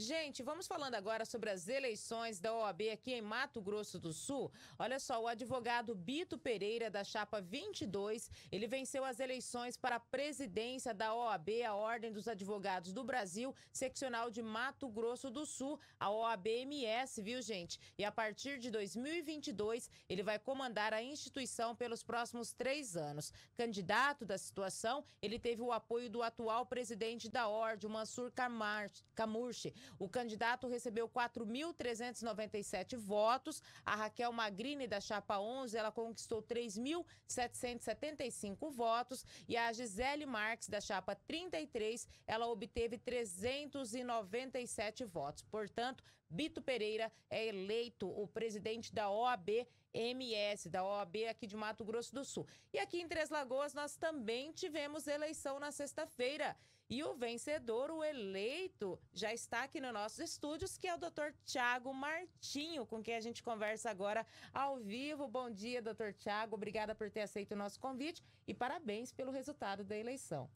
Gente, vamos falando agora sobre as eleições da OAB aqui em Mato Grosso do Sul. Olha só, o advogado Bito Pereira, da Chapa 22, ele venceu as eleições para a presidência da OAB, a Ordem dos Advogados do Brasil, seccional de Mato Grosso do Sul, a OABMS, viu, gente? E a partir de 2022, ele vai comandar a instituição pelos próximos três anos. Candidato da situação, ele teve o apoio do atual presidente da Ordem, Mansur Camurche. O candidato recebeu 4.397 votos. A Raquel Magrini, da Chapa 11, ela conquistou 3.775 votos. E a Gisele Marques, da Chapa 33, ela obteve 397 votos. Portanto, Bito Pereira é eleito o presidente da OAB MS, da OAB aqui de Mato Grosso do Sul. E aqui em Três Lagoas, nós também tivemos eleição na sexta-feira. E o vencedor, o eleito, já está aqui nos nossos estúdios, que é o doutor Tiago Martinho, com quem a gente conversa agora ao vivo. Bom dia, doutor Tiago. Obrigada por ter aceito o nosso convite e parabéns pelo resultado da eleição.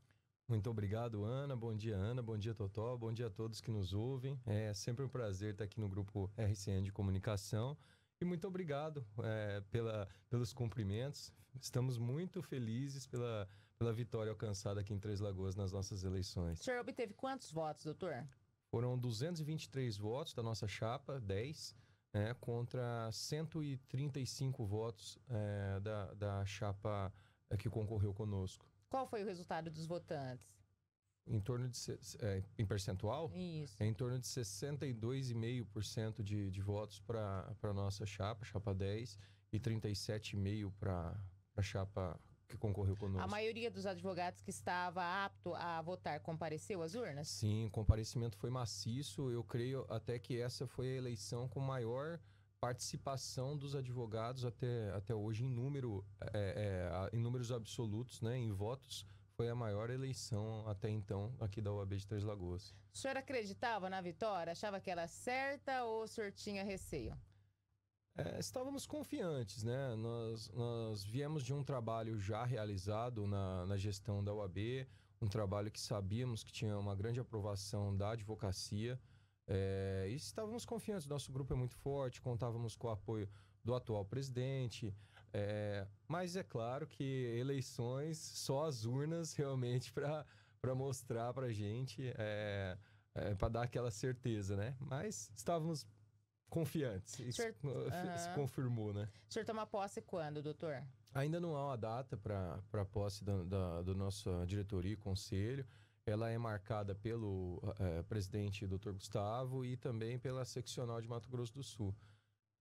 Muito obrigado, Ana. Bom dia, Ana. Bom dia, Totó. Bom dia a todos que nos ouvem. É sempre um prazer estar aqui no grupo RCN de Comunicação. E muito obrigado é, pela, pelos cumprimentos. Estamos muito felizes pela, pela vitória alcançada aqui em Três Lagoas nas nossas eleições. O senhor obteve quantos votos, doutor? Foram 223 votos da nossa chapa, 10, né, contra 135 votos é, da, da chapa é, que concorreu conosco. Qual foi o resultado dos votantes? em torno de é, em percentual Isso. é em torno de 62,5% de, de votos para a nossa chapa, chapa 10 e 37,5 para a chapa que concorreu conosco. A maioria dos advogados que estava apto a votar compareceu às urnas? Sim, o comparecimento foi maciço. Eu creio até que essa foi a eleição com maior participação dos advogados até, até hoje em número é, é, é em números absolutos, né, em votos foi a maior eleição até então aqui da UAB de Três Lagoas. O senhor acreditava na vitória? Achava que era certa ou o senhor tinha receio? É, estávamos confiantes, né? Nós, nós viemos de um trabalho já realizado na, na gestão da UAB, um trabalho que sabíamos que tinha uma grande aprovação da advocacia. É, e estávamos confiantes, nosso grupo é muito forte, contávamos com o apoio do atual presidente, é, mas é claro que eleições, só as urnas realmente para mostrar para gente, é, é, para dar aquela certeza, né? Mas estávamos confiantes, isso, senhor, se confirmou, né? O senhor toma posse quando, doutor? Ainda não há uma data para a posse da, da, do nossa diretoria e conselho. Ela é marcada pelo é, presidente Dr. Gustavo e também pela seccional de Mato Grosso do Sul.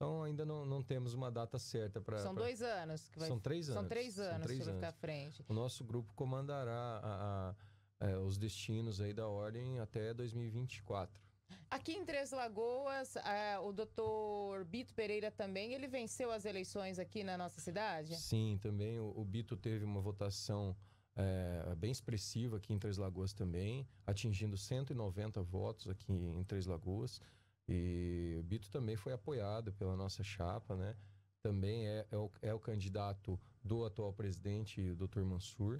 Então ainda não, não temos uma data certa para. São pra... dois anos que vai. São três anos. São três anos São que vai ficar à frente. O nosso grupo comandará a, a, a, é, os destinos aí da ordem até 2024. Aqui em Três Lagoas, é, o doutor Bito Pereira também, ele venceu as eleições aqui na nossa cidade? Sim, também. O, o Bito teve uma votação é, bem expressiva aqui em Três Lagoas também, atingindo 190 votos aqui em Três Lagoas. E o Bito também foi apoiado pela nossa chapa, né? Também é, é, o, é o candidato do atual presidente, o Dr. Mansur.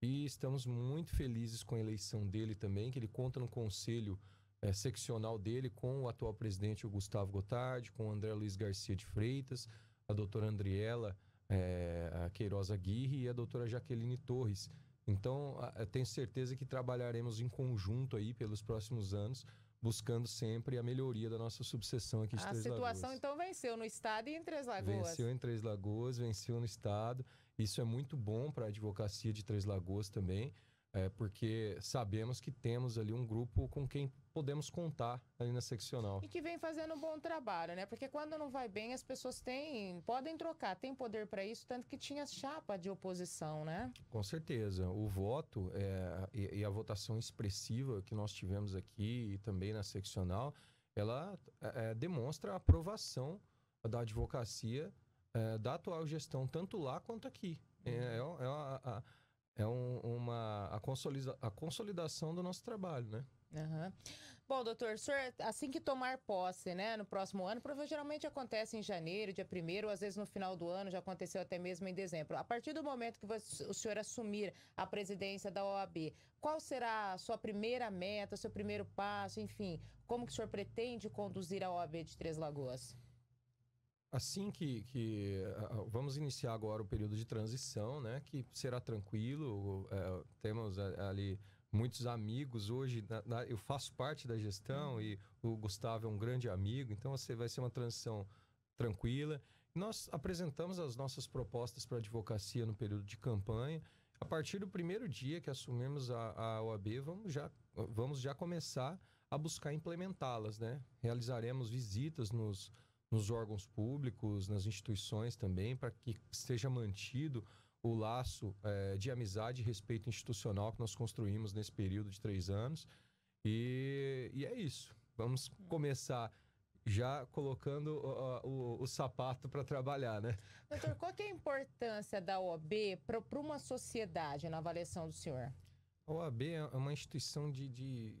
E estamos muito felizes com a eleição dele também, que ele conta no conselho é, seccional dele com o atual presidente, o Gustavo Gotardi, com o André Luiz Garcia de Freitas, a doutora Andriela é, a Queiroz Aguirre e a doutora Jaqueline Torres. Então, a, tenho certeza que trabalharemos em conjunto aí pelos próximos anos buscando sempre a melhoria da nossa subseção aqui de a Três Lagoas. A situação então venceu no estado e em Três Lagoas. Venceu em Três Lagoas, venceu no estado. Isso é muito bom para a advocacia de Três Lagoas também é, porque sabemos que temos ali um grupo com quem podemos contar ali na seccional. E que vem fazendo um bom trabalho, né? Porque quando não vai bem, as pessoas têm, podem trocar, tem poder para isso, tanto que tinha chapa de oposição, né? Com certeza. O voto é, e, e, a votação expressiva que nós tivemos aqui e também na seccional, ela é, é demonstra a aprovação da advocacia é, da atual gestão, tanto lá quanto aqui. É, é, é a, a é um, uma a, consolida a consolidação do nosso trabalho, né? Uhum. Bom, doutor, senhor, assim que tomar posse, né, no próximo ano, geralmente acontece em janeiro, dia primeiro, ou às vezes no final do ano, já aconteceu até mesmo em dezembro. A partir do momento que o senhor assumir a presidência da OAB, qual será a sua primeira meta, seu primeiro passo, enfim, como que o senhor pretende conduzir a OAB de Três Lagoas? assim que, que, vamos iniciar agora o período de transição, né? Que será tranquilo. É, temos ali muitos amigos hoje. Na, na, eu faço parte da gestão uhum. e o Gustavo é um grande amigo. Então você vai ser uma transição tranquila. Nós apresentamos as nossas propostas para advocacia no período de campanha. A partir do primeiro dia que assumimos a, a OAB, vamos já, vamos já começar a buscar implementá-las, né? Realizaremos visitas nos nos órgãos públicos, nas instituições também, para que seja mantido o laço é, de amizade e respeito institucional que nós construímos nesse período de três anos. E, e é isso. Vamos é. começar já colocando uh, o, o, sapato para trabalhar, né? Doutor, qual é a importância da OAB para uma sociedade na avaliação do senhor? A OAB é, é uma instituição de, de,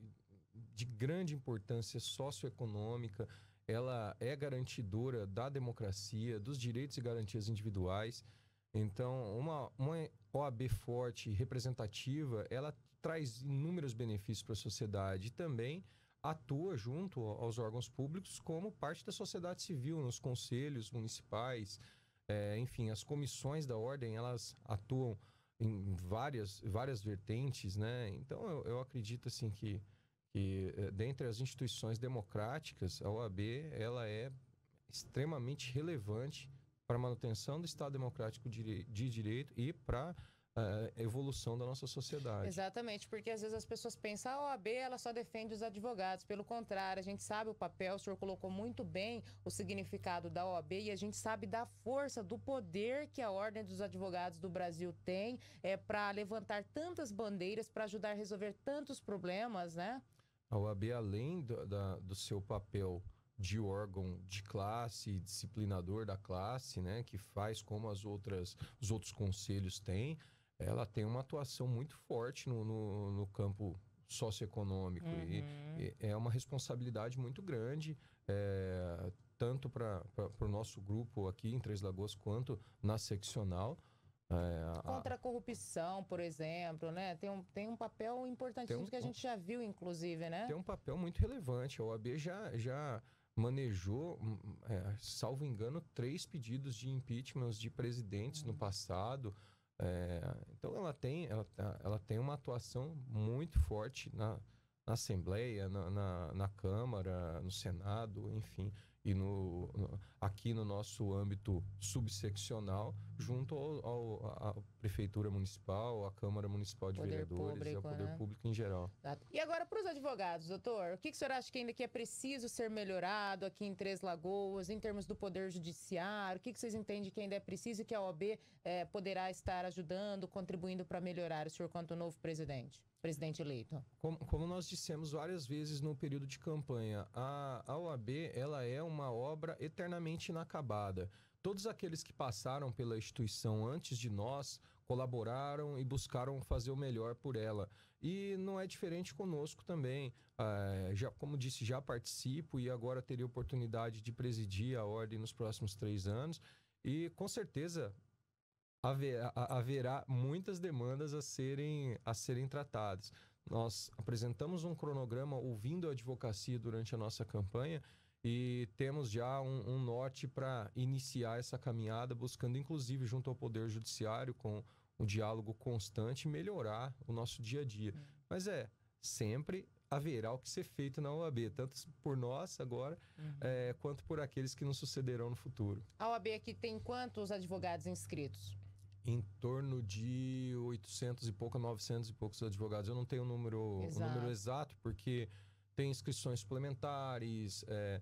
de grande importância socioeconômica, ela é garantidora da democracia, dos direitos e garantias individuais. Então, uma, uma OAB forte, representativa, ela traz inúmeros benefícios para a sociedade e também atua junto aos órgãos públicos como parte da sociedade civil, nos conselhos municipais, é, enfim, as comissões da ordem, elas atuam em várias, várias vertentes, né? Então, eu, eu acredito, assim, que que eh, dentre as instituições democráticas, a OAB ela é extremamente relevante para a manutenção do Estado democrático de direito e para a eh, evolução da nossa sociedade. Exatamente, porque às vezes as pessoas pensam, a OAB ela só defende os advogados. Pelo contrário, a gente sabe o papel, o senhor colocou muito bem o significado da OAB e a gente sabe da força, do poder que a Ordem dos Advogados do Brasil tem é, eh, para levantar tantas bandeiras, para ajudar a resolver tantos problemas, né? A OAB, além do, da, do seu papel de órgão de classe, disciplinador da classe, né, que faz como as outras, os outros conselhos têm, ela tem uma atuação muito forte no, no, no campo socioeconômico uhum. e, e, é uma responsabilidade muito grande é, tanto para o nosso grupo aqui em Três Lagoas quanto na seccional é, a... Contra a corrupção, por exemplo, né? Tem um, tem um papel importantíssimo um, que a gente já viu, inclusive, né? Tem um papel muito relevante. A OAB já, já manejou, hum, é, salvo engano, três pedidos de impeachment de presidentes uhum. no passado. É, então ela tem, ela, ela tem uma atuação muito forte na, na Assembleia, na, na, na Câmara, no Senado, enfim e no, aqui no nosso âmbito subseccional, junto ao, ao, ao Prefeitura Municipal, a Câmara Municipal de poder Vereadores público, e ao Poder né? Público em geral. E agora para os advogados, doutor, o que, que o senhor acha que ainda que é preciso ser melhorado aqui em Três Lagoas, em termos do Poder Judiciário? O que, que vocês entendem que ainda é preciso e que a OAB é, eh, poderá estar ajudando, contribuindo para melhorar o senhor quanto novo presidente? presidente eleito? Como, como, nós dissemos várias vezes no período de campanha, a, a OAB ela é uma obra eternamente inacabada. Todos aqueles que passaram pela instituição antes de nós colaboraram e buscaram fazer o melhor por ela. E não é diferente conosco também. Ah, já, como disse, já participo e agora teria oportunidade de presidir a ordem nos próximos três anos. E com certeza haverá, haverá muitas demandas a serem, a serem tratadas. Nós apresentamos um cronograma ouvindo a advocacia durante a nossa campanha e temos já um, um norte para iniciar essa caminhada, buscando inclusive junto ao Poder Judiciário, com um diálogo constante, melhorar o nosso dia a dia. Uhum. Mas é, sempre haverá o que ser feito na OAB, tanto por nós agora, uhum. é, quanto por aqueles que nos sucederão no futuro. A OAB aqui tem quantos advogados inscritos? Em torno de 800 e pouco, 900 e poucos advogados. Eu não tenho o um número, um número exato, porque tem inscrições suplementares. É,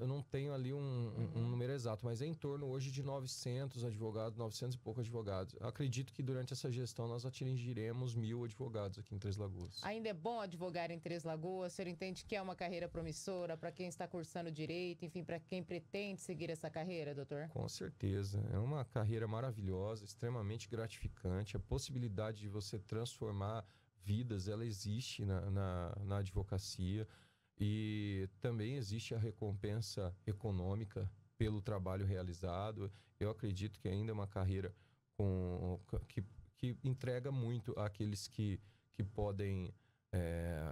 eu não tenho ali um, um, um, uhum. número exato, mas é em torno hoje de 900 advogados, 900 e poucos advogados. Acredito que durante essa gestão nós atingiremos mil advogados aqui em Três Lagoas. Ainda é bom advogar em Três Lagoas? O senhor entende que é uma carreira promissora para quem está cursando direito, enfim, para quem pretende seguir essa carreira, doutor? Com certeza. É uma carreira maravilhosa, extremamente gratificante. A possibilidade de você transformar vidas, ela existe na, na, na advocacia e também existe a recompensa econômica pelo trabalho realizado. Eu acredito que ainda é uma carreira com, que, que entrega muito àqueles que, que podem, é,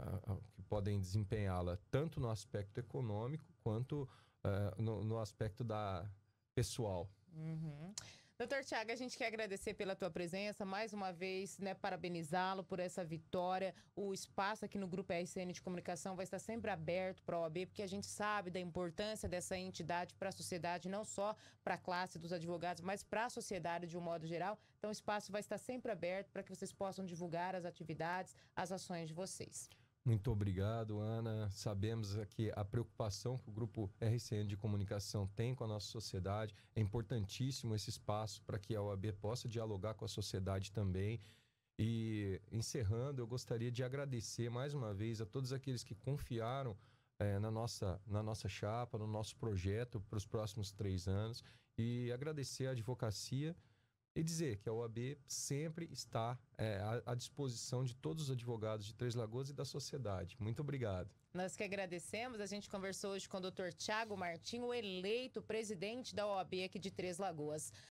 que podem desempenhá-la, tanto no aspecto econômico quanto é, no, no, aspecto da pessoal. Uhum. Doutor Tiago, a gente quer agradecer pela tua presença, mais uma vez, né, parabenizá-lo por essa vitória. O espaço aqui no Grupo RCN de Comunicação vai estar sempre aberto para a OAB, porque a gente sabe da importância dessa entidade para a sociedade, não só para a classe dos advogados, mas para a sociedade de um modo geral. Então, o espaço vai estar sempre aberto para que vocês possam divulgar as atividades, as ações de vocês. Muito obrigado, Ana. Sabemos aqui a preocupação que o grupo RCN de comunicação tem com a nossa sociedade. É importantíssimo esse espaço para que a OAB possa dialogar com a sociedade também. E encerrando, eu gostaria de agradecer mais uma vez a todos aqueles que confiaram é, na, nossa, na nossa chapa, no nosso projeto para os próximos três anos. E agradecer a advocacia e dizer que a OAB sempre está é, à, disposição de todos os advogados de Três Lagoas e da sociedade. Muito obrigado. Nós que agradecemos. A gente conversou hoje com o Dr. Tiago Martinho, eleito presidente da OAB aqui de Três Lagoas.